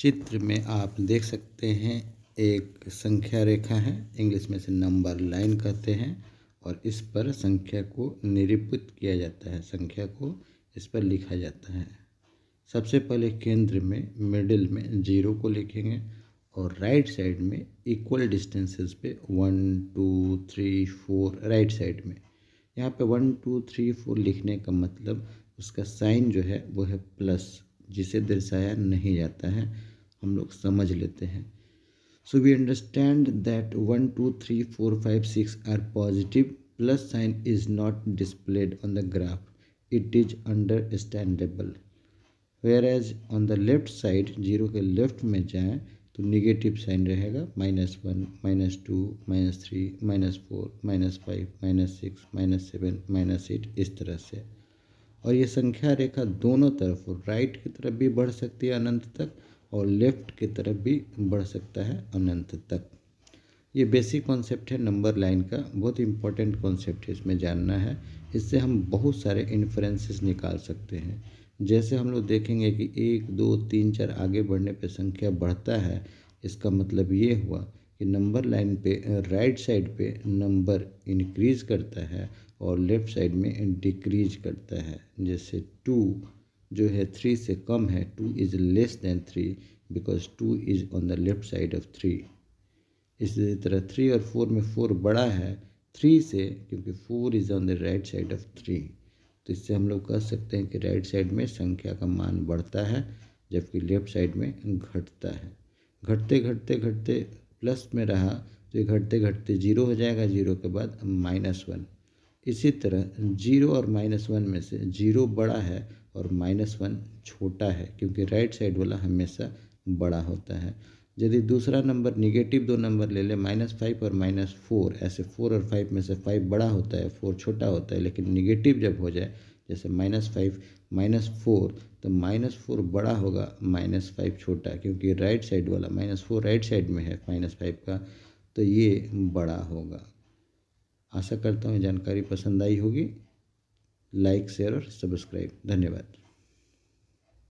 चित्र में आप देख सकते हैं एक संख्या रेखा है इंग्लिश में से नंबर लाइन कहते हैं और इस पर संख्या को निरूपित किया जाता है संख्या को इस पर लिखा जाता है सबसे पहले केंद्र में मिडिल में जीरो को लिखेंगे और राइट साइड में इक्वल डिस्टेंसेस पे one two three four right side में यहाँ पे वन टू थ्री फोर लिखने का मतलब उसका साइन जो है वो है प्लस जिसे दर्शाया नहीं जाता है हम लोग समझ लेते हैं so we understand that one two three four five six are positive plus sign is not displayed on the graph it is understandable whereas on the left side zero के लेफ्ट में जाएँ तो negative sign रहेगा minus one minus two minus three minus four minus five minus six minus seven minus eight इस तरह से और ये संख्या रेखा दोनों तरफ राइट की तरफ भी बढ़ सकती है अनंत तक और लेफ्ट की तरफ भी बढ़ सकता है अनंत तक ये बेसिक कॉन्सेप्ट है नंबर लाइन का बहुत इंपॉर्टेंट कॉन्सेप्ट है इसमें जानना है इससे हम बहुत सारे इन्फ्रेंसेस निकाल सकते हैं जैसे हम लोग देखेंगे कि एक दो तीन चार आगे बढ़ने पर संख्या बढ़ता है इसका मतलब ये हुआ कि नंबर लाइन पे राइट साइड पे नंबर इंक्रीज करता है और लेफ़्ट साइड में डिक्रीज करता है जैसे टू जो है थ्री से कम है two is less than three because two is on the left side of three इसी तरह थ्री और फोर में फोर बड़ा है थ्री से क्योंकि four is on the right side of three तो इससे हम लोग कह सकते हैं कि राइट साइड में संख्या का मान बढ़ता है जबकि लेफ़्ट साइड में घटता है घटते घटते घटते प्लस में रहा तो ये घटते घटते जीरो हो जाएगा जीरो के बाद माइनस वन इसी तरह जीरो और माइनस वन में से जीरो बड़ा है और माइनस वन छोटा है क्योंकि राइट साइड वाला हमेशा बड़ा होता है यदि दूसरा नंबर निगेटिव दो नंबर ले लें माइनस फाइव और माइनस फोर ऐसे फोर और फाइव में से फाइव बड़ा होता है फोर छोटा होता है लेकिन निगेटिव जब हो जाए जैसे माइनस फाइव माइनस फोर तो माइनस फोर बड़ा होगा माइनस फाइव छोटा क्योंकि राइट साइड वाला माइनस फोर राइट साइड में है माइनस फाइव का तो ये बड़ा होगा आशा करता हूँ जानकारी पसंद आई होगी लाइक शेयर और सब्सक्राइब धन्यवाद